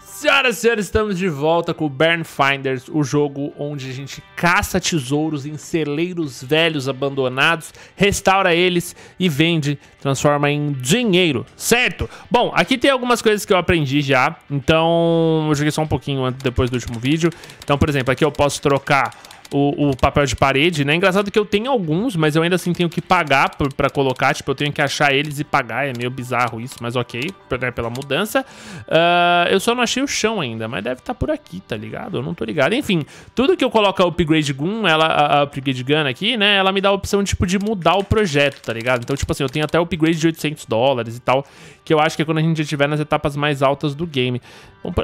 Senhoras e senhores, estamos de volta com o Burn Finders, o jogo onde a gente caça tesouros em celeiros velhos abandonados, restaura eles e vende, transforma em dinheiro, certo? Bom, aqui tem algumas coisas que eu aprendi já, então eu joguei só um pouquinho antes, depois do último vídeo. Então, por exemplo, aqui eu posso trocar o, o, papel de parede, né? Engraçado que eu tenho alguns, mas eu ainda assim tenho que pagar para colocar. Tipo, eu tenho que achar eles e pagar. É meio bizarro isso, mas ok, né, pela mudança. Uh, eu só não achei o chão ainda, mas deve estar tá por aqui, tá ligado? Eu não tô ligado. Enfim, tudo que eu coloco a é Upgrade Gun, ela, a, a Upgrade Gun aqui, né? Ela me dá a opção, tipo, de mudar o projeto, tá ligado? Então, tipo assim, eu tenho até o upgrade de 800 dólares e tal, que eu acho que é quando a gente já estiver nas etapas mais altas do game.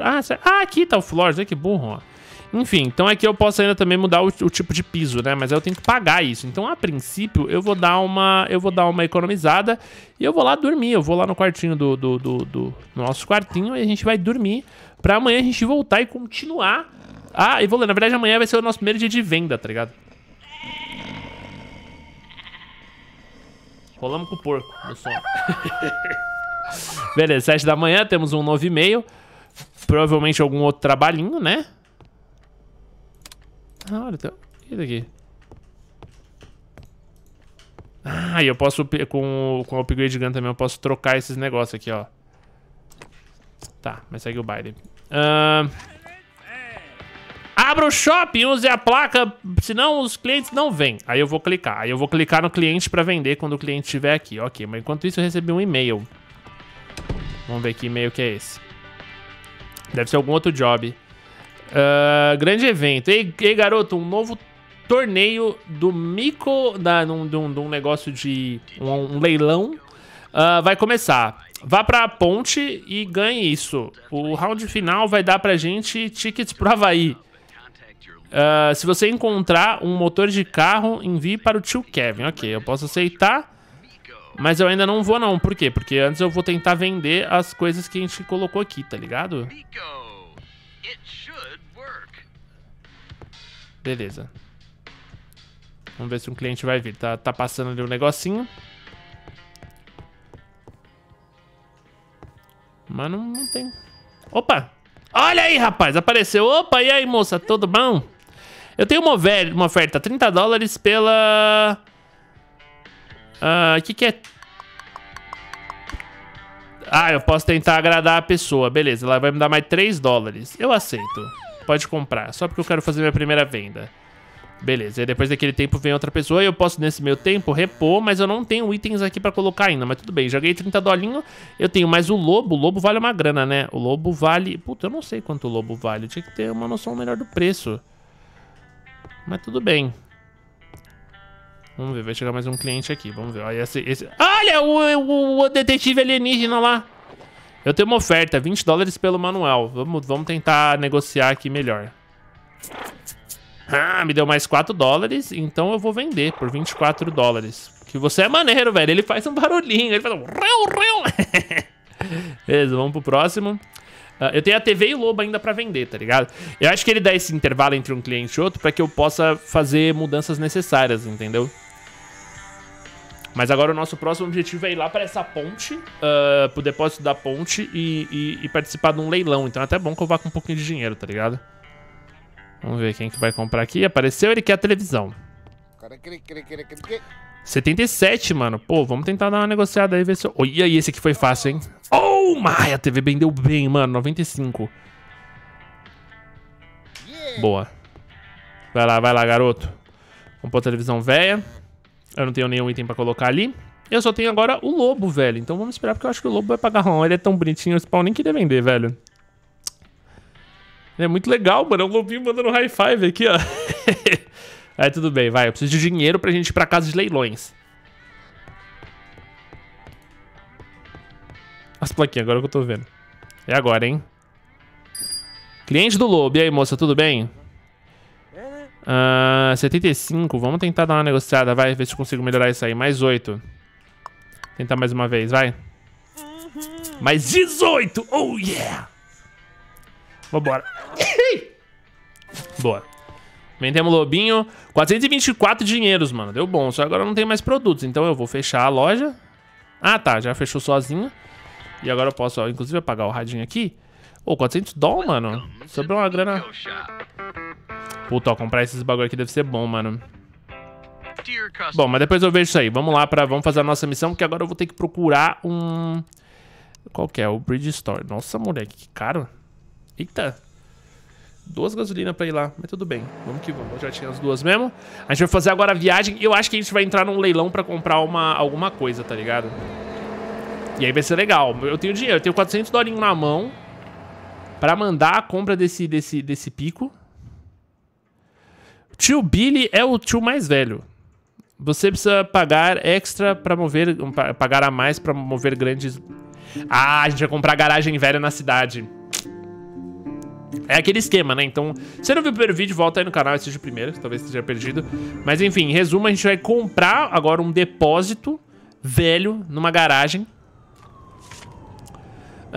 Ah, ah, aqui tá o Floors, olha que burro, ó. Enfim, então aqui é eu posso ainda também mudar o, o tipo de piso, né? Mas aí eu tenho que pagar isso. Então, a princípio, eu vou dar uma, eu vou dar uma economizada e eu vou lá dormir. Eu vou lá no quartinho do, do, do, do nosso quartinho e a gente vai dormir pra amanhã a gente voltar e continuar. Ah, e vou ler. Na verdade, amanhã vai ser o nosso primeiro dia de venda, tá ligado? Rolamos com o porco no som. Beleza, 7 da manhã, temos um novo e-mail. Provavelmente algum outro trabalhinho, né? Ah, olha, tem um daqui? Ah, e eu posso, com, com o upgrade gun também, eu posso trocar esses negócios aqui, ó. Tá, mas segue o baile. Uh... Abra o shopping, use a placa, senão os clientes não vêm. Aí eu vou clicar. Aí eu vou clicar no cliente para vender quando o cliente estiver aqui. Ok, mas enquanto isso eu recebi um e-mail. Vamos ver que e-mail que é esse. Deve ser algum outro job. Uh, grande evento. Ei, ei, garoto, um novo torneio do Mico, da, num, de, um, de um negócio de um, um leilão, uh, vai começar. Vá pra ponte e ganhe isso. O round final vai dar pra gente tickets pro Havaí. Uh, se você encontrar um motor de carro, envie para o tio Kevin. Ok, eu posso aceitar. Mas eu ainda não vou não, por quê? Porque antes eu vou tentar vender as coisas que a gente colocou aqui, tá ligado? Mico, Beleza. Vamos ver se um cliente vai vir. Tá, tá passando ali um negocinho. Mas não, não tem. Opa! Olha aí, rapaz! Apareceu. Opa, e aí, moça? Tudo bom? Eu tenho uma, uma oferta. 30 dólares pela... O ah, que que é? Ah, eu posso tentar agradar a pessoa. Beleza, ela vai me dar mais 3 dólares. Eu aceito pode comprar, só porque eu quero fazer minha primeira venda. Beleza, e depois daquele tempo vem outra pessoa e eu posso, nesse meu tempo, repor, mas eu não tenho itens aqui pra colocar ainda, mas tudo bem, joguei 30 dolinho, eu tenho mais o lobo, o lobo vale uma grana, né? O lobo vale... Puta, eu não sei quanto o lobo vale, eu tinha que ter uma noção melhor do preço. Mas tudo bem. Vamos ver, vai chegar mais um cliente aqui, vamos ver. Olha, esse... esse... Olha o, o, o detetive alienígena lá! Eu tenho uma oferta, 20 dólares pelo manual. Vamos, vamos tentar negociar aqui melhor. Ah, me deu mais 4 dólares, então eu vou vender por 24 dólares. Que você é maneiro, velho. Ele faz um barulhinho, ele faz um... Beleza, vamos pro próximo. Uh, eu tenho a TV e o Lobo ainda para vender, tá ligado? Eu acho que ele dá esse intervalo entre um cliente e outro para que eu possa fazer mudanças necessárias, entendeu? Mas agora o nosso próximo objetivo é ir lá para essa ponte, uh, pro depósito da ponte e, e, e, participar de um leilão. Então é até bom que eu vá com um pouquinho de dinheiro, tá ligado? Vamos ver quem que vai comprar aqui. Apareceu, ele quer a televisão. 77, mano. Pô, vamos tentar dar uma negociada aí, ver se... Eu... Oh, e aí, esse aqui foi fácil, hein? Oh, my! A TV vendeu bem, mano. 95. Boa. Vai lá, vai lá, garoto. Vamos pôr a televisão velha. Eu não tenho nenhum item pra colocar ali. Eu só tenho agora o lobo, velho. Então vamos esperar, porque eu acho que o lobo vai pagar ron. Ele é tão bonitinho, o spawn nem queria vender, velho. Ele é muito legal, mano. É um lobinho mandando high five aqui, ó. Aí tudo bem, vai. Eu preciso de dinheiro pra gente ir pra casa de leilões. As plaquinhas, agora é que eu tô vendo. É agora, hein? Cliente do Lobo. E aí, moça, tudo bem? Uh, ah, 75, vamos tentar dar uma negociada, vai, ver se eu consigo melhorar isso aí. Mais 8. Tentar mais uma vez, vai. Mais 18! Oh, yeah! Vambora. Boa. o lobinho. 424 dinheiros, mano. Deu bom. Só agora não tem mais produtos. Então eu vou fechar a loja. Ah, tá. Já fechou sozinha. E agora eu posso, ó, inclusive, apagar o radinho aqui. Ô, 400 doll, mano. Sobrou é uma grana. É Puta, ó, comprar esses bagulho aqui deve ser bom, mano. Bom, mas depois eu vejo isso aí. Vamos lá pra... Vamos fazer a nossa missão, porque agora eu vou ter que procurar um... Qual que é? O Bridge Store. Nossa, moleque, que caro. Eita. Duas gasolinas pra ir lá, mas tudo bem. Vamos que vamos. Eu já tinha as duas mesmo. A gente vai fazer agora a viagem e eu acho que a gente vai entrar num leilão pra comprar uma, alguma coisa, tá ligado? E aí vai ser legal. Eu tenho dinheiro, eu tenho 400 dolinhos na mão para mandar a compra desse, desse, desse pico. Tio Billy é o tio mais velho. Você precisa pagar extra para mover, pagar a mais para mover grandes. Ah, a gente vai comprar garagem velha na cidade. É aquele esquema, né? Então, se você não viu o primeiro vídeo, volta aí no canal, e assiste o primeiro, talvez esteja perdido. Mas enfim, em resumo, a gente vai comprar agora um depósito velho numa garagem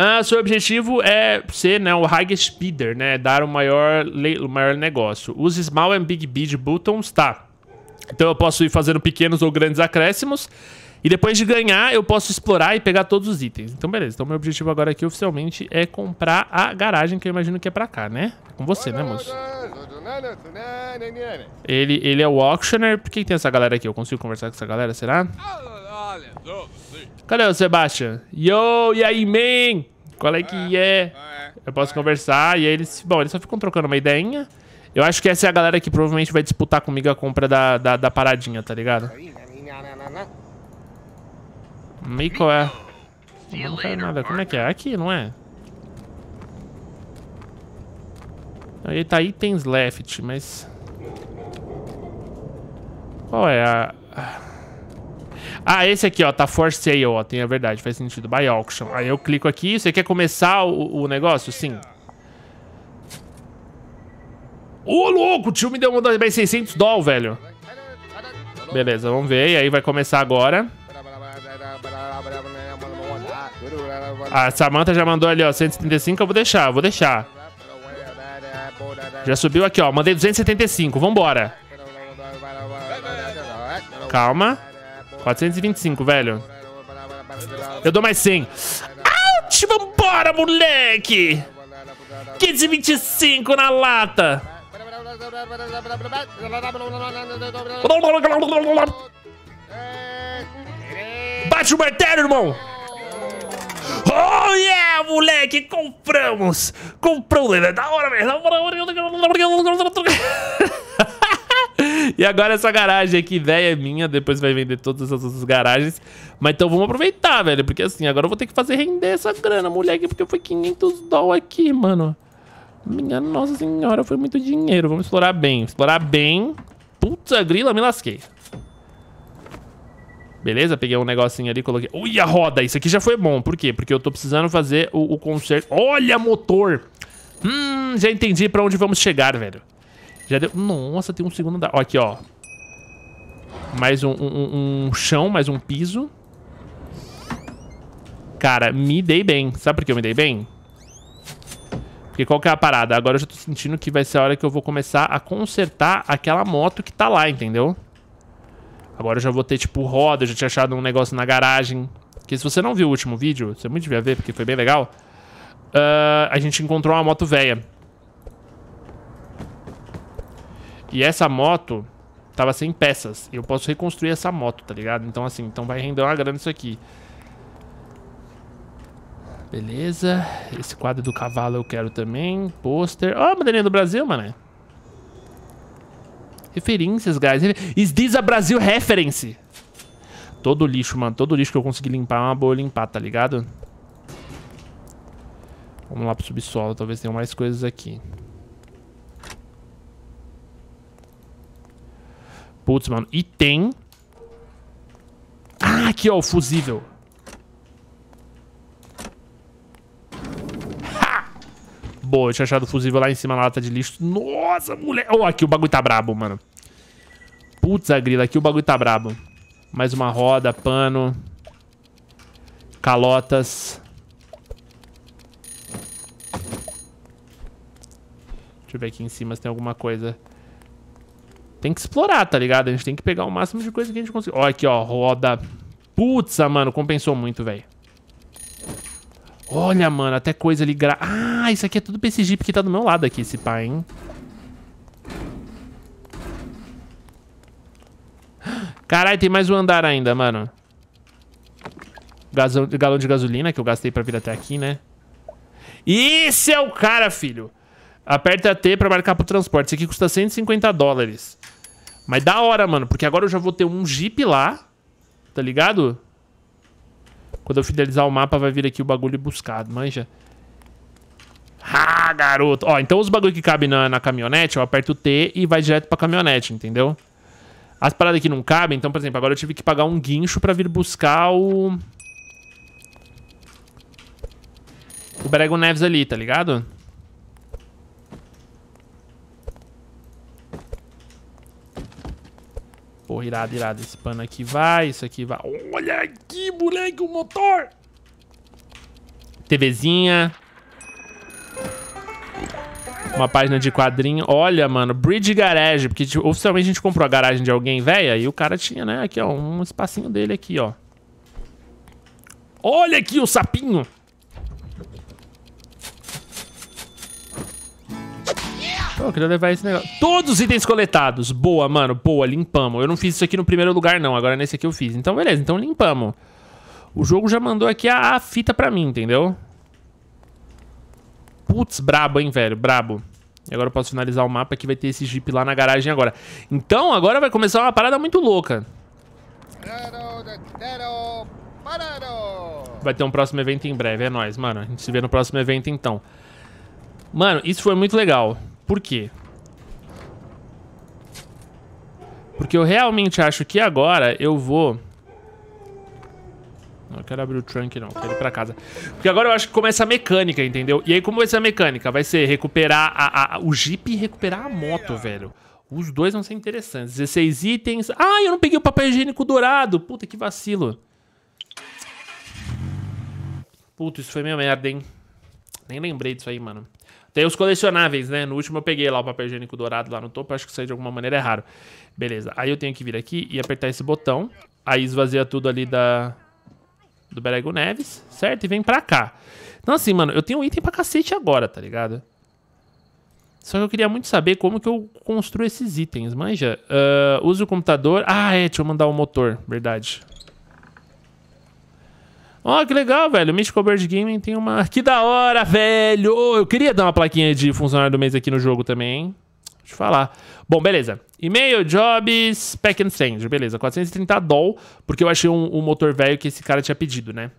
ah, seu objetivo é ser né, o High Speeder, né? Dar o maior, o maior negócio. Os small and big bid buttons, tá. Então eu posso ir fazendo pequenos ou grandes acréscimos. E depois de ganhar, eu posso explorar e pegar todos os itens. Então, beleza. Então, meu objetivo agora aqui, oficialmente, é comprar a garagem, que eu imagino que é pra cá, né? Com você, né, moço? Ele, ele é o auctioneer. Por que tem essa galera aqui? Eu consigo conversar com essa galera, será? Será? Cadê o Sebastian? Yo, e aí, man? Qual é que é, é? É, é? Eu posso conversar. E aí eles... Bom, eles só ficam trocando uma ideinha. Eu acho que essa é a galera que provavelmente vai disputar comigo a compra da, da, da paradinha, tá ligado? Miko é... Não quero nada. Como é que é? Aqui, não é? Tá aí tá itens left, mas... Qual é a... Ah, esse aqui, ó, tá for sale, ó. Tem a verdade, faz sentido. Buy auction. Aí eu clico aqui. Você quer começar o, o negócio? Sim. Ô, oh, louco, o tio me deu uma das 600 doll, velho. Beleza, vamos ver. E aí vai começar agora. A Samantha já mandou ali, ó, 175. Eu vou deixar, vou deixar. Já subiu aqui, ó. Mandei 275. Vambora. Calma. 425, velho. Eu dou mais 100. Out! Vambora, moleque! 525 na lata. Bate o martelo, irmão! Oh yeah, moleque, compramos! Compramos, é da hora, velho! E agora essa é garagem aqui, velha, é minha. Depois vai vender todas as outras garagens. Mas então vamos aproveitar, velho. Porque assim, agora eu vou ter que fazer render essa grana, moleque. Porque foi 500 dólares aqui, mano. Minha nossa senhora, foi muito dinheiro. Vamos explorar bem. Explorar bem. Puta grila, me lasquei. Beleza? Peguei um negocinho ali, coloquei... Ui, a roda! Isso aqui já foi bom. Por quê? Porque eu tô precisando fazer o, o conserto... Olha, motor! Hum, já entendi pra onde vamos chegar, velho. Já deu... Nossa, tem um segundo andar. Ó, aqui, ó. Mais um, um, um chão, mais um piso. Cara, me dei bem. Sabe por que eu me dei bem? Porque qual que é a parada? Agora eu já tô sentindo que vai ser a hora que eu vou começar a consertar aquela moto que tá lá, entendeu? Agora eu já vou ter, tipo, roda, eu já tinha achado um negócio na garagem. Porque se você não viu o último vídeo, você muito devia ver, porque foi bem legal. Uh, a gente encontrou uma moto velha. E essa moto tava sem peças. Eu posso reconstruir essa moto, tá ligado? Então assim, então vai render uma grana isso aqui. Beleza. Esse quadro do cavalo eu quero também. Pôster. Ó, oh, a bandeirinha do Brasil, mané. Referências, guys. Is this a Brasil reference? Todo lixo, mano. Todo lixo que eu consegui limpar é uma boa limpar, tá ligado? Vamos lá pro subsolo. Talvez tenham mais coisas aqui. Putz, mano. E tem... Ah, aqui, ó, o fusível. Ha! Boa, eu tinha achado o fusível lá em cima na lata de lixo. Nossa, moleque. oh, aqui o bagulho tá brabo, mano. Putz, a grila. Aqui o bagulho tá brabo. Mais uma roda, pano. Calotas. Deixa eu ver aqui em cima se tem alguma coisa tem que explorar, tá ligado? A gente tem que pegar o máximo de coisa que a gente conseguir. Ó, aqui, ó, roda. Putz, ah, mano, compensou muito, velho. Olha, mano, até coisa ali gra... Ah, isso aqui é tudo pra que tá do meu lado aqui, esse pai, hein? Caralho, tem mais um andar ainda, mano. Gaso... Galão de gasolina que eu gastei pra vir até aqui, né? Isso é o cara, filho! Aperta T pra marcar pro transporte. Isso aqui custa 150 dólares. Mas da hora, mano. Porque agora eu já vou ter um Jeep lá. Tá ligado? Quando eu fidelizar o mapa, vai vir aqui o bagulho buscado. Manja. Ah, garoto. Ó, então os bagulho que cabem na, na caminhonete, eu aperto T e vai direto pra caminhonete, entendeu? As paradas aqui não cabem, então, por exemplo, agora eu tive que pagar um guincho pra vir buscar o... O Brego Neves ali, tá ligado? Porra, irado, irado. Esse pano aqui vai, isso aqui vai. Olha aqui, moleque, o motor! TVzinha. Uma página de quadrinho. Olha, mano, Bridge Garage. Porque tipo, oficialmente a gente comprou a garagem de alguém, velho. E o cara tinha, né? Aqui, ó, um espacinho dele aqui, ó. Olha aqui o sapinho. Eu queria levar esse negócio. Todos os itens coletados. Boa, mano. Boa, limpamos. Eu não fiz isso aqui no primeiro lugar, não. Agora nesse aqui eu fiz. Então, beleza. Então, limpamos. O jogo já mandou aqui a, a fita pra mim, entendeu? Putz, brabo, hein, velho. Brabo. E agora eu posso finalizar o mapa que vai ter esse jeep lá na garagem agora. Então, agora vai começar uma parada muito louca. Vai ter um próximo evento em breve, é nóis, mano. A gente se vê no próximo evento, então. Mano, isso foi muito legal. Por quê? Porque eu realmente acho que agora eu vou... Não quero abrir o trunk, não. Quero ir pra casa. Porque agora eu acho que começa a mecânica, entendeu? E aí, como vai ser a mecânica? Vai ser recuperar a, a, o Jeep e recuperar a moto, velho. Os dois vão ser interessantes. 16 itens. Ah, eu não peguei o papel higiênico dourado. Puta, que vacilo. Puta, isso foi minha merda, hein? nem lembrei disso aí, mano. Tem os colecionáveis, né? No último eu peguei lá o papel higiênico dourado lá no topo, acho que isso aí de alguma maneira é raro. Beleza, aí eu tenho que vir aqui e apertar esse botão, aí esvazia tudo ali da... do Berego Neves, certo? E vem pra cá. Então assim, mano, eu tenho um item pra cacete agora, tá ligado? Só que eu queria muito saber como que eu construo esses itens, manja. Uh, uso o computador... Ah, é, deixa eu mandar o motor, verdade. Verdade. Ó, oh, que legal, velho. O Mystical Bird Gaming tem uma... Que da hora, velho! Oh, eu queria dar uma plaquinha de funcionário do mês aqui no jogo também, hein? Deixa eu falar. Bom, beleza. E-mail, jobs, pack and send. Beleza, 430 doll, porque eu achei um, um motor velho que esse cara tinha pedido, né?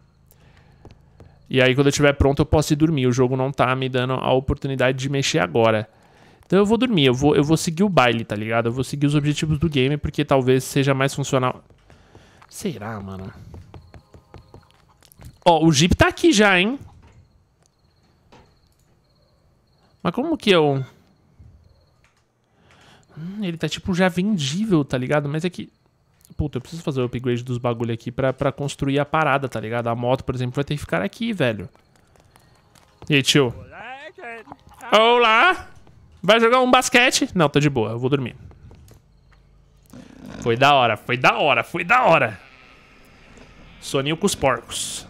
E aí, quando eu estiver pronto, eu posso ir dormir. O jogo não tá me dando a oportunidade de mexer agora. Então eu vou dormir, eu vou, eu vou seguir o baile, tá ligado? Eu vou seguir os objetivos do game, porque talvez seja mais funcional. Será, mano? Ó, o Jeep tá aqui já, hein? Mas como que eu... É hum, ele tá tipo já vendível, tá ligado? Mas é que... Puta, eu preciso fazer o upgrade dos bagulho aqui pra, pra construir a parada, tá ligado? A moto, por exemplo, vai ter que ficar aqui, velho. E aí, tio? Olá! Vai jogar um basquete? Não, tô de boa, eu vou dormir. Foi da hora, foi da hora, foi da hora. Soninho com os porcos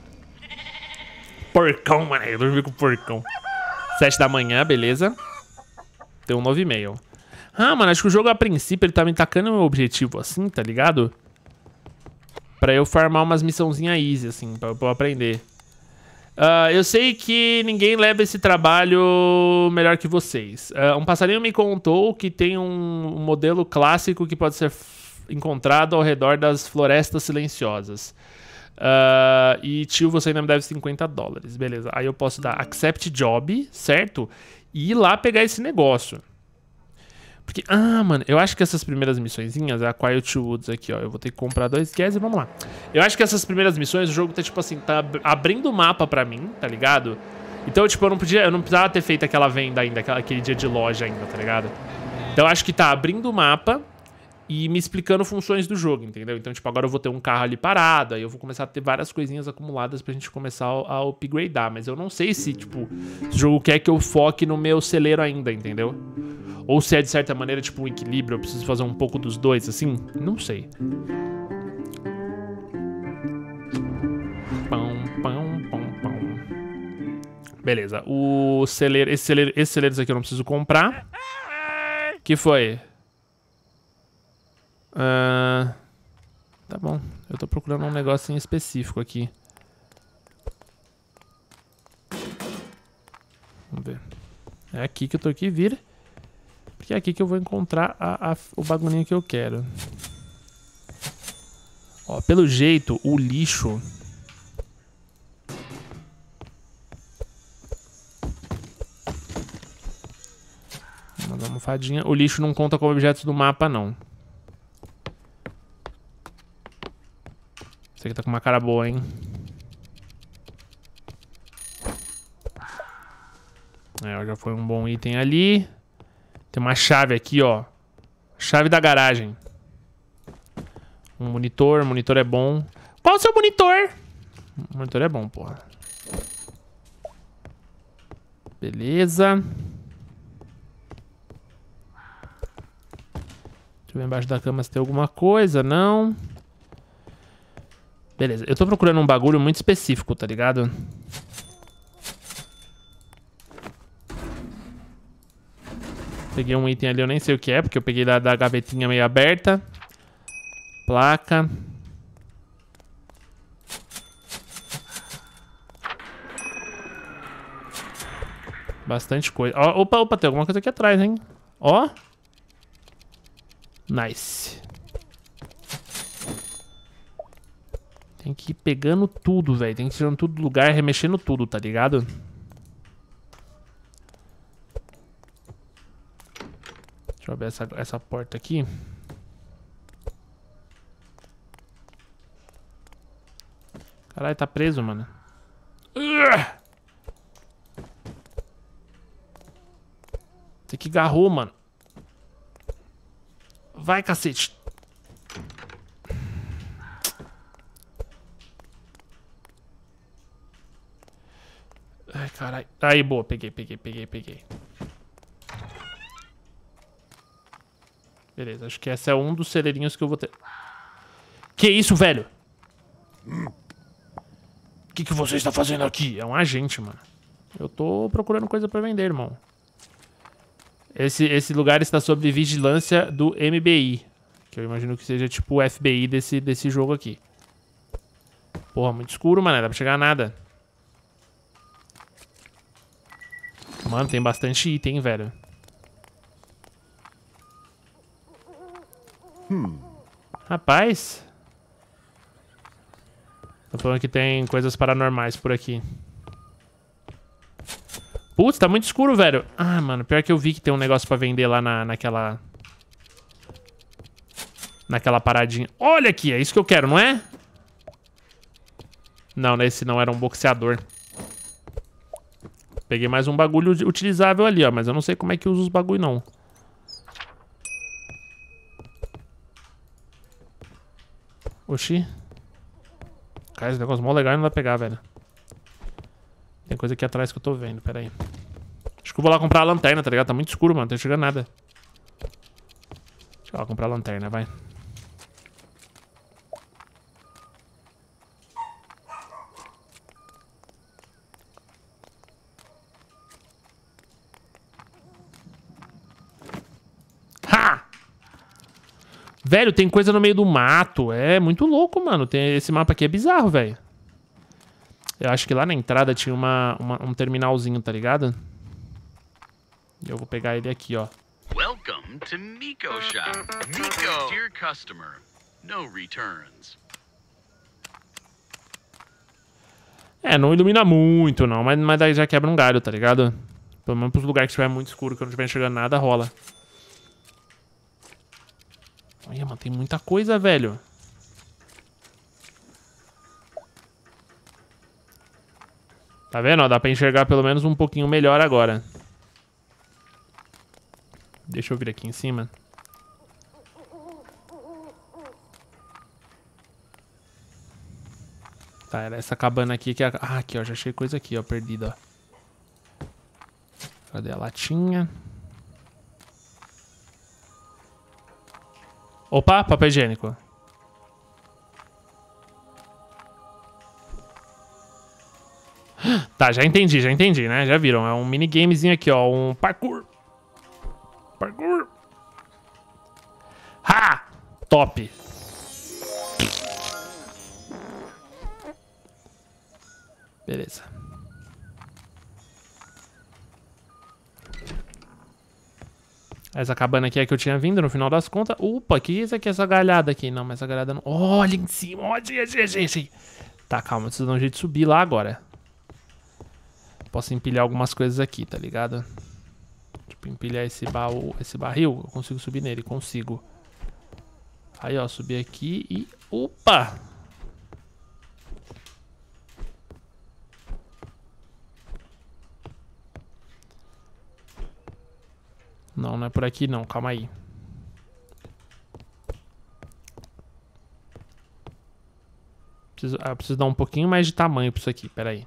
porcão, mano. Eu dormi com o porcão. Sete da manhã, beleza. Tem um nove e meio. Ah, mano, acho que o jogo a princípio ele tá me tacando meu objetivo assim, tá ligado? Pra eu farmar umas missãozinhas easy, assim, pra, pra eu aprender. Uh, eu sei que ninguém leva esse trabalho melhor que vocês. Uh, um passarinho me contou que tem um, um modelo clássico que pode ser encontrado ao redor das florestas silenciosas. Uh, e tio, você ainda me deve 50 dólares. Beleza. Aí eu posso dar accept job, certo? E ir lá pegar esse negócio. Porque, ah, mano, eu acho que essas primeiras missõezinhas, é a Quiet Woods aqui, ó. Eu vou ter que comprar dois guias e vamos lá. Eu acho que essas primeiras missões, o jogo tá, tipo assim, tá abrindo o mapa pra mim, tá ligado? Então, tipo, eu não podia, eu não precisava ter feito aquela venda ainda, aquela, aquele dia de loja ainda, tá ligado? Então, eu acho que tá abrindo o mapa e me explicando funções do jogo, entendeu? Então, tipo, agora eu vou ter um carro ali parado, aí eu vou começar a ter várias coisinhas acumuladas pra gente começar a upgradear, mas eu não sei se, tipo, o jogo quer que eu foque no meu celeiro ainda, entendeu? Ou se é, de certa maneira, tipo, um equilíbrio, eu preciso fazer um pouco dos dois, assim, não sei. Pão, pão, pão, pão. Beleza, o celeiro, esse celeiro, esses celeiros aqui eu não preciso comprar. Que foi? Ah, tá bom. Eu tô procurando um negócio em específico aqui. Vamos ver. É aqui que eu tô aqui, vira. Porque é aqui que eu vou encontrar a, a, o bagulhinho que eu quero. Ó, pelo jeito, o lixo... Vamos dar uma almofadinha. O lixo não conta como objetos do mapa, não. Esse aqui tá com uma cara boa, hein? É, já foi um bom item ali. Tem uma chave aqui, ó. Chave da garagem. Um monitor, monitor é bom. Qual o seu monitor? monitor é bom, porra. Beleza. Deixa eu ver embaixo da cama se tem alguma coisa, não. Não. Beleza, eu tô procurando um bagulho muito específico, tá ligado? Peguei um item ali, eu nem sei o que é, porque eu peguei da, da gavetinha meio aberta. Placa. Bastante coisa. Ó, opa, opa, tem alguma coisa aqui atrás, hein? Ó. Nice. Tem que ir pegando tudo, velho. Tem que ir tirando tudo do lugar, remexendo tudo, tá ligado? Deixa eu abrir essa, essa porta aqui. Caralho, tá preso, mano. Tem que garrou, mano. Vai, cacete. Caralho. Tá aí, boa. Peguei, peguei, peguei, peguei. Beleza, acho que esse é um dos celeirinhos que eu vou ter. Que isso, velho? O que, que você está fazendo aqui? É um agente, mano. Eu tô procurando coisa pra vender, irmão. Esse, esse lugar está sob vigilância do MBI. Que eu imagino que seja tipo o FBI desse, desse jogo aqui. Porra, muito escuro, mano. Não dá pra chegar a nada. Mano, tem bastante item, velho. Hum. Rapaz. Tô falando que tem coisas paranormais por aqui. Putz, tá muito escuro, velho. Ah, mano, pior que eu vi que tem um negócio pra vender lá na, naquela... Naquela paradinha. Olha aqui, é isso que eu quero, não é? Não, esse não era um boxeador. Peguei mais um bagulho utilizável ali, ó. Mas eu não sei como é que usa os bagulho, não. Oxi. Cara, esse negócio mó legal não vai pegar, velho. Tem coisa aqui atrás que eu tô vendo, pera aí. Acho que eu vou lá comprar a lanterna, tá ligado? Tá muito escuro, mano. Não tá chegando nada. Deixa eu lá comprar a lanterna, vai. Velho, tem coisa no meio do mato. É muito louco, mano. Tem, esse mapa aqui é bizarro, velho. Eu acho que lá na entrada tinha uma, uma, um terminalzinho, tá ligado? Eu vou pegar ele aqui, ó. Welcome to Miko Shop. Miko, dear customer, no returns. É, não ilumina muito, não. Mas, mas daí já quebra um galho, tá ligado? Pelo menos pros lugares que estiver muito escuro, que eu não estiver enxergando nada, rola. Olha, mano, tem muita coisa, velho. Tá vendo? Ó, dá pra enxergar pelo menos um pouquinho melhor agora. Deixa eu vir aqui em cima. Tá, era essa cabana aqui que é... A... Ah, aqui, ó. Já achei coisa aqui, ó. Perdida, ó. Cadê a latinha? Opa, papel higiênico. Tá, já entendi, já entendi, né? Já viram, é um minigamezinho aqui, ó, um parkour. Parkour. Ha! Top. Beleza. Essa cabana aqui é que eu tinha vindo no final das contas. Opa, que isso aqui, é essa galhada aqui? Não, mas essa galhada não... Olha em cima, olha, gente. Tá, calma, preciso dar um jeito de subir lá agora. Posso empilhar algumas coisas aqui, tá ligado? Tipo, empilhar esse, baú, esse barril, eu consigo subir nele, consigo. Aí, ó, subir aqui e... Opa! Não, não é por aqui não, calma aí. Preciso, ah, preciso dar um pouquinho mais de tamanho pra isso aqui, pera aí.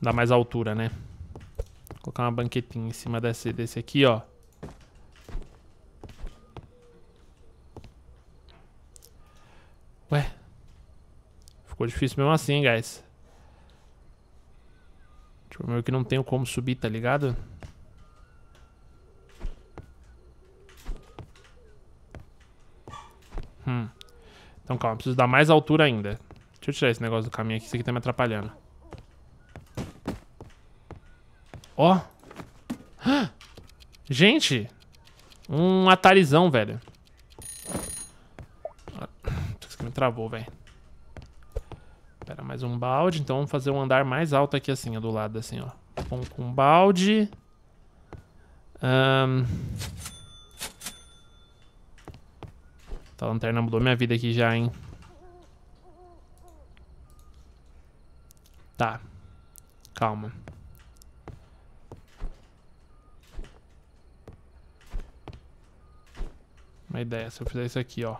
Dá mais altura, né? Vou colocar uma banquetinha em cima desse, desse aqui, ó. Ué. Ficou difícil mesmo assim, hein, guys. Tipo, meio que não tenho como subir, tá ligado? calma. Preciso dar mais altura ainda. Deixa eu tirar esse negócio do caminho aqui. Isso aqui tá me atrapalhando. Ó. Gente! Um atarizão, velho. Isso aqui me travou, velho. Pera, mais um balde. Então vamos fazer um andar mais alto aqui assim, ó, do lado, assim, ó. Com, com balde. Um... Essa tá lanterna mudou minha vida aqui já, hein? Tá. Calma. Uma ideia, se eu fizer isso aqui, ó.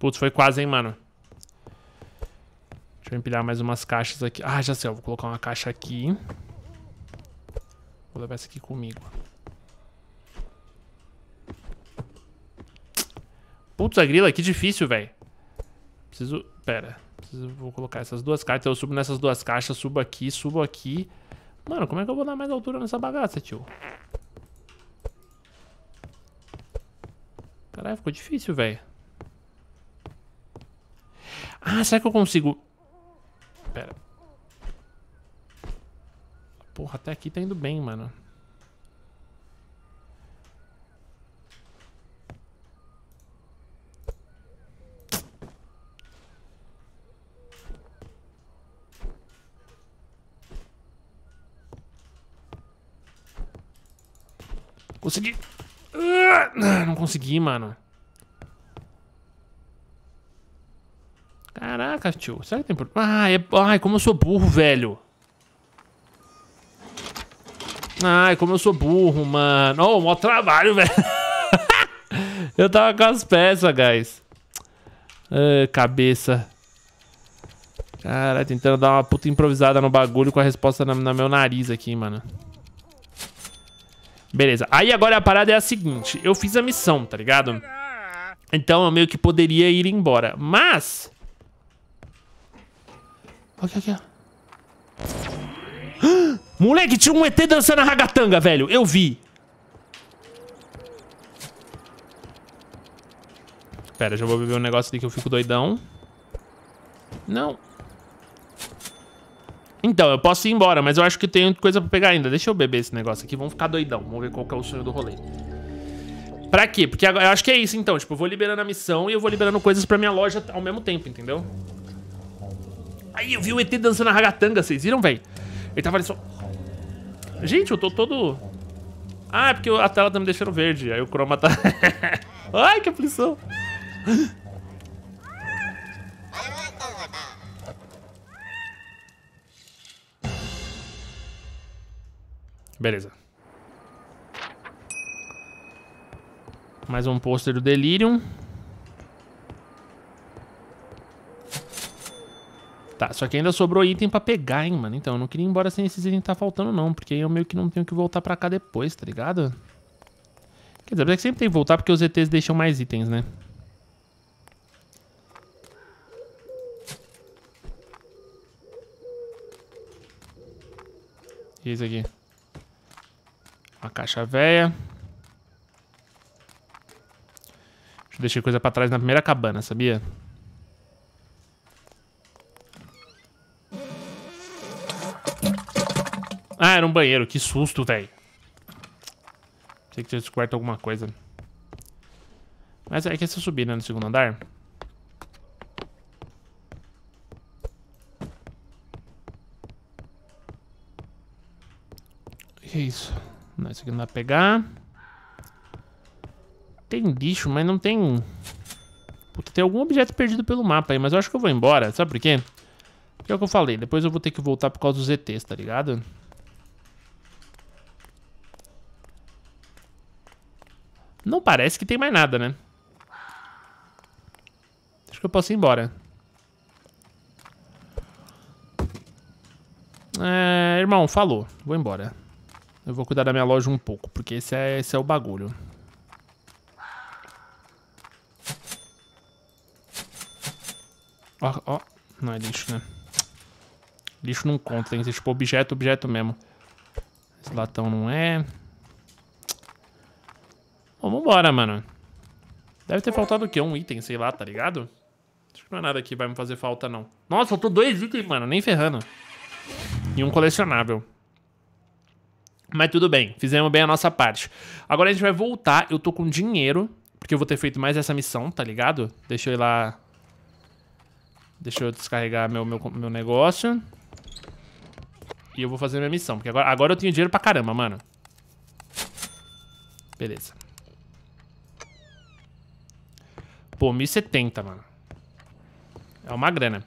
Putz, foi quase, hein, mano. Deixa empilhar mais umas caixas aqui. Ah, já sei, eu vou colocar uma caixa aqui. Vou levar essa aqui comigo. Putz, a grila, que difícil, velho. Preciso... Pera. Preciso... Vou colocar essas duas caixas. Então eu subo nessas duas caixas, subo aqui, subo aqui. Mano, como é que eu vou dar mais altura nessa bagaça, tio? Caralho, ficou difícil, velho. Ah, será que eu consigo Pera. Porra, até aqui tá indo bem, mano. Consegui. Ah, não consegui, mano. Caraca, tio. Será que tem problema? Ah, é... Ai, como eu sou burro, velho. Ai, como eu sou burro, mano. Oh, mó trabalho, velho. eu tava com as peças, guys. cabeça. Caralho, tentando dar uma puta improvisada no bagulho com a resposta na no meu nariz aqui, mano. Beleza. Aí agora a parada é a seguinte. Eu fiz a missão, tá ligado? Então eu meio que poderia ir embora. Mas... Aqui, aqui, ó. Moleque, tinha um ET dançando a ragatanga, velho. Eu vi. Pera, já vou beber um negócio ali que eu fico doidão. Não. Então, eu posso ir embora, mas eu acho que tem coisa pra pegar ainda. Deixa eu beber esse negócio aqui, vamos ficar doidão. Vamos ver qual que é o sonho do rolê. Pra quê? Porque eu acho que é isso, então. Tipo, eu vou liberando a missão e eu vou liberando coisas pra minha loja ao mesmo tempo, entendeu? Aí eu vi o ET dançando a ragatanga, vocês viram, velho? Ele tava ali só... Gente, eu tô todo... Ah, é porque a tela tá me deixando verde. Aí o croma tá... Ai, que aflição. Beleza. Mais um pôster do Delirium. Tá, só que ainda sobrou item pra pegar, hein, mano. Então, eu não queria ir embora sem esses itens tá faltando, não. Porque aí eu meio que não tenho que voltar pra cá depois, tá ligado? Quer dizer, que sempre tem que voltar porque os ETs deixam mais itens, né? E isso aqui? Uma caixa velha. Deixei coisa pra trás na primeira cabana, sabia? Ah, era um banheiro. Que susto, velho. Sei que tinha descoberto alguma coisa. Mas é que se eu subir, né, no segundo andar... que é isso? Não, isso aqui não dá pra pegar. Tem lixo, mas não tem... Puta, tem algum objeto perdido pelo mapa aí, mas eu acho que eu vou embora. Sabe por quê? Porque é o que eu falei, depois eu vou ter que voltar por causa dos ETs, tá ligado? Não parece que tem mais nada, né? Acho que eu posso ir embora. É, irmão, falou. Vou embora. Eu vou cuidar da minha loja um pouco, porque esse é, esse é o bagulho. Ó, ó. Não é lixo, né? Lixo não conta, tem que ser tipo objeto, objeto mesmo. Esse latão não é... Vambora, mano. Deve ter faltado o quê? Um item, sei lá, tá ligado? Acho que não é nada que vai me fazer falta, não. Nossa, faltou dois itens, mano. Nem ferrando. E um colecionável. Mas tudo bem, fizemos bem a nossa parte. Agora a gente vai voltar, eu tô com dinheiro, porque eu vou ter feito mais essa missão, tá ligado? Deixa eu ir lá... Deixa eu descarregar meu, meu, meu negócio. E eu vou fazer minha missão, porque agora, agora eu tenho dinheiro pra caramba, mano. Beleza. Pô, 1070, mano. É uma grana.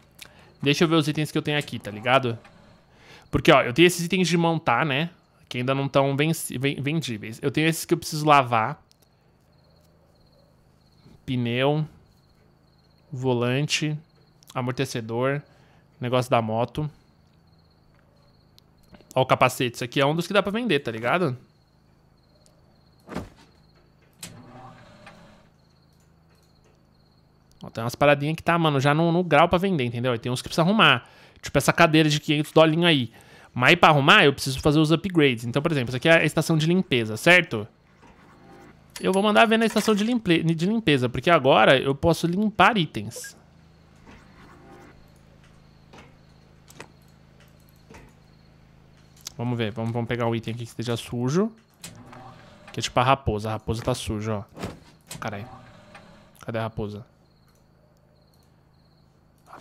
Deixa eu ver os itens que eu tenho aqui, tá ligado? Porque, ó, eu tenho esses itens de montar, né? Que ainda não estão vendíveis. Eu tenho esses que eu preciso lavar. Pneu. Volante. Amortecedor. Negócio da moto. Ó o capacete. Isso aqui é um dos que dá pra vender, tá ligado? Então, tem umas paradinhas que tá, mano, já no, no grau pra vender, entendeu? E tem uns que precisa arrumar. Tipo essa cadeira de 500 dolinhos aí. Mas aí pra arrumar, eu preciso fazer os upgrades. Então, por exemplo, isso aqui é a estação de limpeza, certo? Eu vou mandar ver na estação de, limpe de limpeza, porque agora eu posso limpar itens. Vamos ver, vamos, vamos pegar o item aqui que esteja sujo. Que é tipo a raposa, a raposa tá suja, ó. Caralho. Cadê a raposa?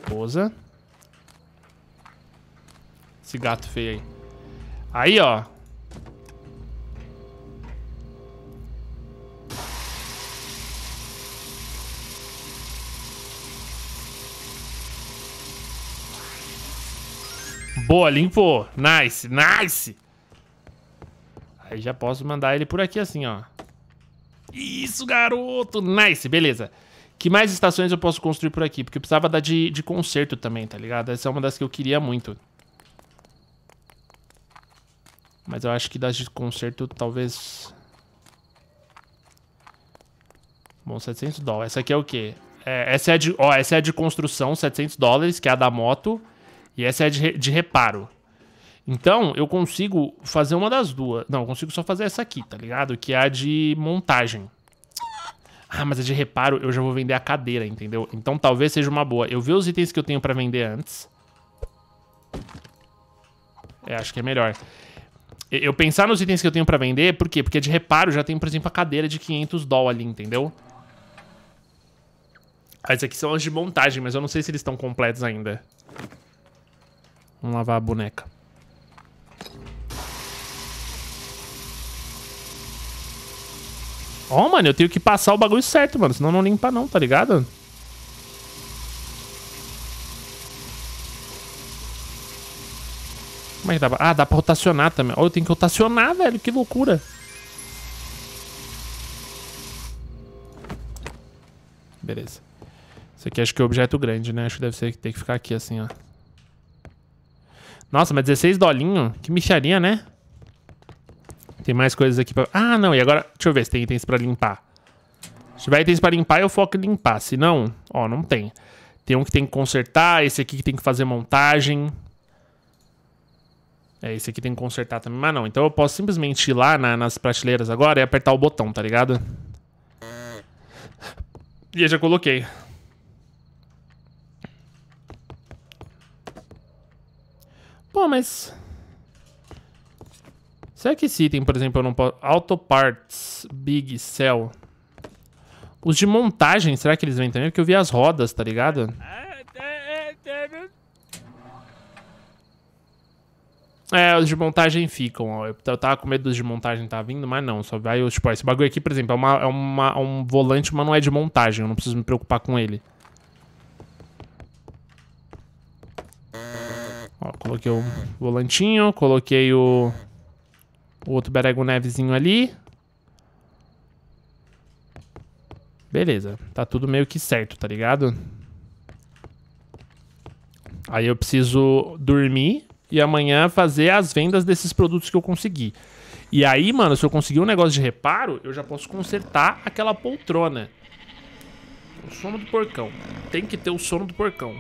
Raposa. Esse gato feio aí. Aí, ó. Boa, limpou. Nice, nice. Aí já posso mandar ele por aqui assim, ó. Isso, garoto. Nice, beleza que mais estações eu posso construir por aqui? Porque eu precisava dar de, de conserto também, tá ligado? Essa é uma das que eu queria muito. Mas eu acho que das de conserto talvez... Bom, 700 dólares. Essa aqui é o quê? É, essa, é de, ó, essa é de construção, 700 dólares, que é a da moto. E essa é de, de reparo. Então, eu consigo fazer uma das duas. Não, eu consigo só fazer essa aqui, tá ligado? Que é a de montagem ah, mas é de reparo, eu já vou vender a cadeira, entendeu? Então talvez seja uma boa. Eu ver os itens que eu tenho pra vender antes. É, acho que é melhor. Eu pensar nos itens que eu tenho pra vender, por quê? Porque de reparo já tem, por exemplo, a cadeira de 500 doll ali, entendeu? Ah, esses aqui são as de montagem, mas eu não sei se eles estão completos ainda. Vamos lavar a boneca. Ó, oh, mano, eu tenho que passar o bagulho certo, mano. Senão não limpa não, tá ligado? Como é que dá pra... Ah, dá pra rotacionar também. Ó, oh, eu tenho que rotacionar, velho. Que loucura. Beleza. isso aqui acho que é objeto grande, né? Acho que deve ser que tem que ficar aqui assim, ó. Nossa, mas 16 dolinho? Que micharia, né? Tem mais coisas aqui pra... Ah, não, e agora... Deixa eu ver se tem itens pra limpar. Se tiver itens pra limpar, eu foco em limpar. Se não... Ó, não tem. Tem um que tem que consertar, esse aqui que tem que fazer montagem. É, esse aqui tem que consertar também, mas não. Então eu posso simplesmente ir lá na, nas prateleiras agora e apertar o botão, tá ligado? E eu já coloquei. Bom, mas... Será que esse item, por exemplo, eu não posso... Auto Parts, Big Cell. Os de montagem, será que eles vêm também? Porque eu vi as rodas, tá ligado? É, os de montagem ficam. Eu tava com medo dos de montagem tá vindo, mas não. Só vai, tipo, esse bagulho aqui, por exemplo, é, uma, é uma, é um volante, mas não é de montagem. Eu não preciso me preocupar com ele. Ó, coloquei o volantinho, coloquei o... O outro Berego Nevezinho ali. Beleza. Tá tudo meio que certo, tá ligado? Aí eu preciso dormir e amanhã fazer as vendas desses produtos que eu consegui. E aí, mano, se eu conseguir um negócio de reparo, eu já posso consertar aquela poltrona. O sono do porcão. Tem que ter o sono do porcão.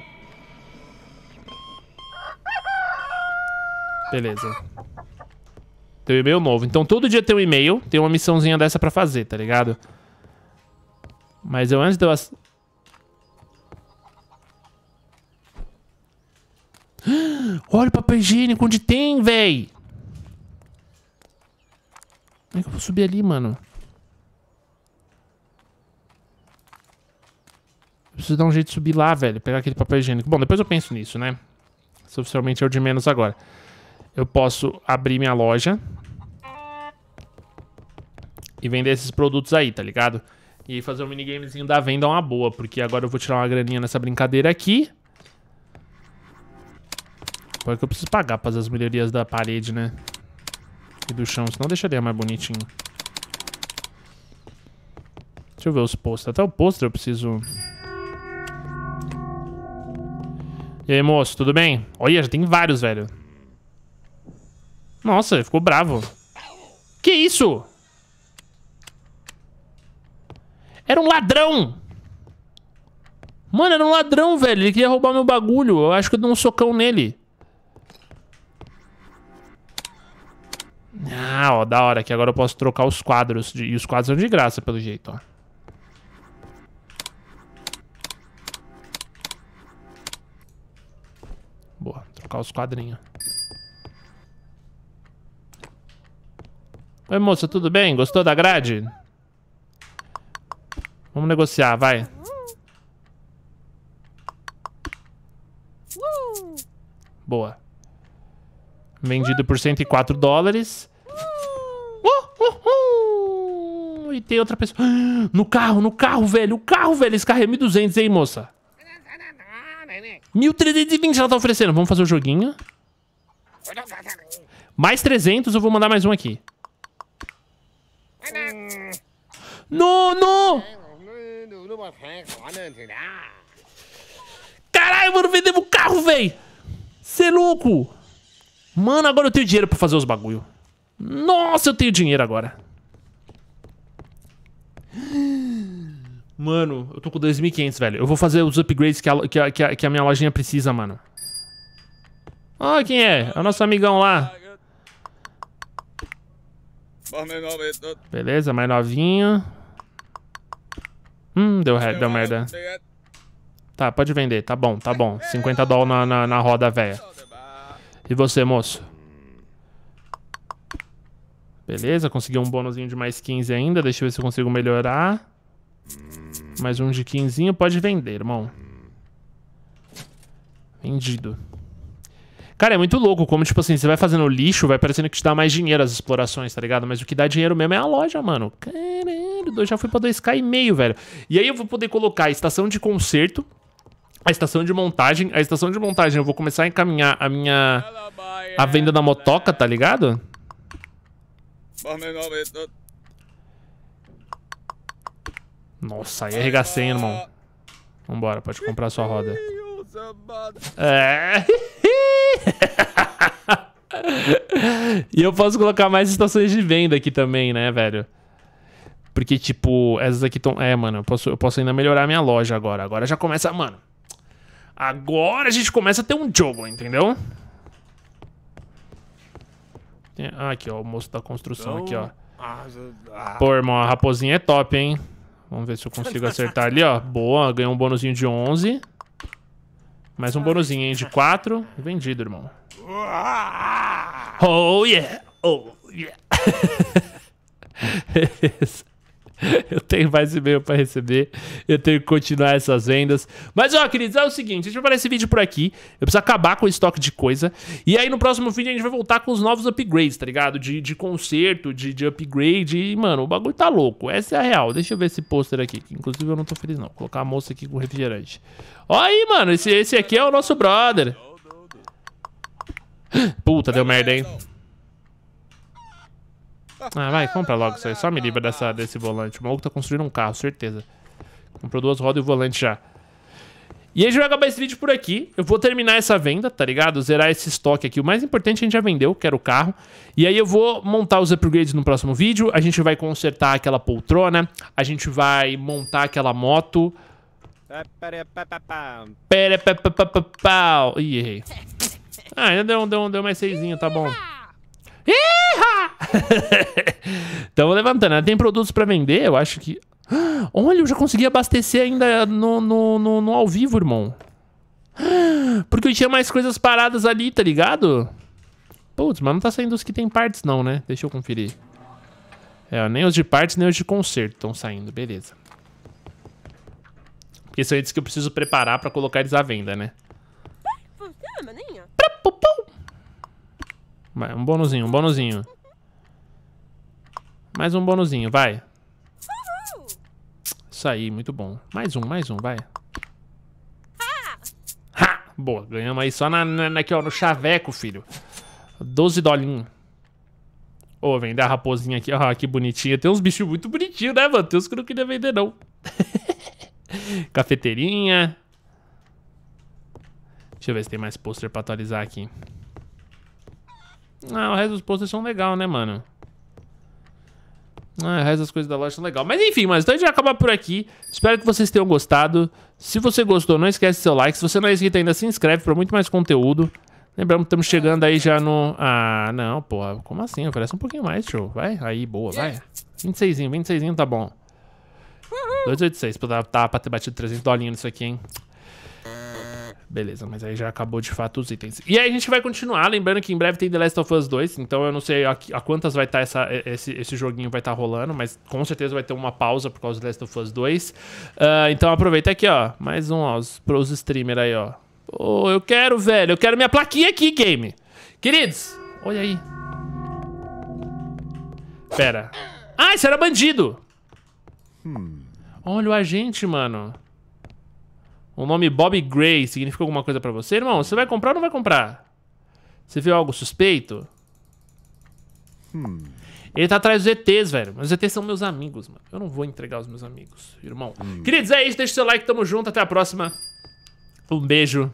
Beleza. Tem um e-mail novo. Então todo dia tem um e-mail, tem uma missãozinha dessa pra fazer, tá ligado? Mas eu antes de eu... Ass... Olha o papel higiênico onde tem, véi! Como é que eu vou subir ali, mano? preciso dar um jeito de subir lá, velho. Pegar aquele papel higiênico. Bom, depois eu penso nisso, né? Isso oficialmente é o de menos agora eu posso abrir minha loja e vender esses produtos aí, tá ligado? E fazer um minigamezinho da venda é uma boa, porque agora eu vou tirar uma graninha nessa brincadeira aqui. Porque eu preciso pagar para as melhorias da parede, né? E do chão, senão deixaria mais bonitinho. Deixa eu ver os postos. Até o pôster eu preciso... E aí, moço, tudo bem? Olha, já tem vários, velho. Nossa, ele ficou bravo. Que isso? Era um ladrão! Mano, era um ladrão, velho. Ele queria roubar meu bagulho. Eu acho que eu dei um socão nele. Ah, ó, da hora. Que agora eu posso trocar os quadros. De... E os quadros são de graça, pelo jeito, ó. Boa, trocar os quadrinhos. Oi, moça, tudo bem? Gostou da grade? Vamos negociar, vai. Boa. Vendido por 104 dólares. Uh, uh, uh. E tem outra pessoa. No carro, no carro, velho. O carro, velho. Esse carro é 1.200, hein, moça? 1.320 ela tá oferecendo. Vamos fazer o joguinho. Mais 300, eu vou mandar mais um aqui. No, no! Caralho, mano, vendemos o carro, velho! Cê é louco! Mano, agora eu tenho dinheiro pra fazer os bagulho. Nossa, eu tenho dinheiro agora. Mano, eu tô com 2.500, velho. Eu vou fazer os upgrades que a, que a, que a minha lojinha precisa, mano. Ah, quem é? É o nosso amigão lá. Beleza, mais novinho. Hum, deu, deu merda. Tá, pode vender. Tá bom, tá bom. 50 dólares na, na, na roda, velha. E você, moço? Beleza, consegui um bônusinho de mais 15 ainda. Deixa eu ver se eu consigo melhorar. Mais um de 15. Pode vender, irmão. Vendido. Cara, é muito louco como, tipo assim, você vai fazendo lixo, vai parecendo que te dá mais dinheiro as explorações, tá ligado? Mas o que dá dinheiro mesmo é a loja, mano. Caralho, eu já fui pra 2K e meio, velho. E aí eu vou poder colocar a estação de conserto, a estação de montagem. A estação de montagem eu vou começar a encaminhar a minha... A venda da motoca, tá ligado? Nossa, aí arregacei, irmão. Vambora, pode comprar a sua roda. É. e eu posso colocar mais estações de venda aqui também, né, velho? Porque, tipo, essas aqui estão. É, mano, eu posso, eu posso ainda melhorar minha loja agora. Agora já começa. Mano. Agora a gente começa a ter um jogo, entendeu? Ah, aqui, ó, o moço da construção aqui, ó. Então, ah, ah. Pô, irmão, a raposinha é top, hein? Vamos ver se eu consigo acertar ali, ó. Boa, ganhou um bônusinho de 11. Mais um bonuzinho, hein? De 4. Vendido, irmão. Ah! Oh, yeah! Oh, yeah! eu tenho mais e-mail para receber, eu tenho que continuar essas vendas. Mas, ó, queridos, é o seguinte, a gente vai parar esse vídeo por aqui, eu preciso acabar com o estoque de coisa, e aí no próximo vídeo a gente vai voltar com os novos upgrades, tá ligado? De, de conserto, de, de upgrade, e, mano, o bagulho tá louco, essa é a real. Deixa eu ver esse pôster aqui, que inclusive eu não tô feliz não, vou colocar a moça aqui com refrigerante. Ó aí, mano, esse, esse aqui é o nosso brother. Puta, deu merda, hein? Ah, vai, compra logo isso aí. Só me livra dessa, desse volante. O maluco tá construindo um carro, certeza. Comprou duas rodas e o volante já. E a gente vai acabar esse vídeo por aqui. Eu vou terminar essa venda, tá ligado? Zerar esse estoque aqui. O mais importante a gente já vendeu, que era o carro. E aí eu vou montar os upgrades no próximo vídeo. A gente vai consertar aquela poltrona. A gente vai montar aquela moto. Ih, errei. Ah, ainda deu, deu, deu mais seisinho, tá bom. Estamos levantando. Ela né? tem produtos para vender, eu acho que... Olha, eu já consegui abastecer ainda no, no, no, no ao vivo, irmão. Porque eu tinha mais coisas paradas ali, tá ligado? Putz, mas não tá saindo os que tem partes não, né? Deixa eu conferir. É, nem os de partes, nem os de conserto estão saindo. Beleza. Porque são eles que eu preciso preparar pra colocar eles à venda, né? Pra, pum, pum. Vai, um bônusinho, um bônusinho. Mais um bônusinho, vai. Isso aí, muito bom. Mais um, mais um, vai. Ha! Boa, ganhamos aí só na, na, aqui, ó, no chaveco, filho. 12 dolinhos. Ô, oh, vender a raposinha aqui, ó, oh, que bonitinha. Tem uns bichos muito bonitinhos, né, mano? Tem uns que eu não queria vender, não. Cafeteirinha. Deixa eu ver se tem mais pôster pra atualizar aqui. Ah, o resto dos posters são legal, né, mano? Ah, o resto das coisas da loja são legal. Mas enfim, mas então a gente vai acabar por aqui. Espero que vocês tenham gostado. Se você gostou, não esquece seu like. Se você não é inscrito ainda, se inscreve para muito mais conteúdo. Lembramos que estamos chegando aí já no... Ah, não, porra. Como assim? Oferece um pouquinho mais, show. Vai, aí, boa, vai. 26, 26 tá bom. 286, pra, tá, pra ter batido 300 dolinhos nisso aqui, hein? Beleza, mas aí já acabou de fato os itens. E aí a gente vai continuar, lembrando que em breve tem The Last of Us 2, então eu não sei a, a quantas vai tá estar esse, esse joguinho vai estar tá rolando, mas com certeza vai ter uma pausa por causa do The Last of Us 2. Uh, ah, então aproveita aqui, ó, mais um, ó, os, pros streamers aí, ó. Oh, eu quero, velho, eu quero minha plaquinha aqui, game. Queridos, olha aí. Pera. Ah, esse era bandido. Hum. Olha o agente, mano. O nome Bob Gray significa alguma coisa para você? Irmão, você vai comprar ou não vai comprar? Você viu algo suspeito? Hum. Ele tá atrás dos ETs, velho. Mas os ETs são meus amigos, mano. Eu não vou entregar os meus amigos, irmão. Hum. Queridos, é isso. Deixa o seu like. Tamo junto. Até a próxima. Um beijo.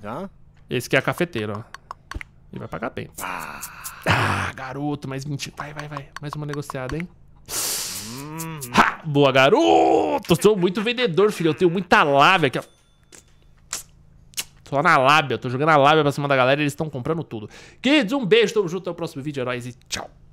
Tá? Esse aqui é a cafeteira, ó. Ele vai pagar bem. Ah, ah garoto, mais mentira. Vai, vai, vai. Mais uma negociada, hein? boa, garoto. Sou muito vendedor, filho. Eu tenho muita lábia aqui, ó. na lábia. tô jogando a lábia pra cima da galera e eles estão comprando tudo. Kids, um beijo. Tamo junto. Até o próximo vídeo, heróis. É e tchau.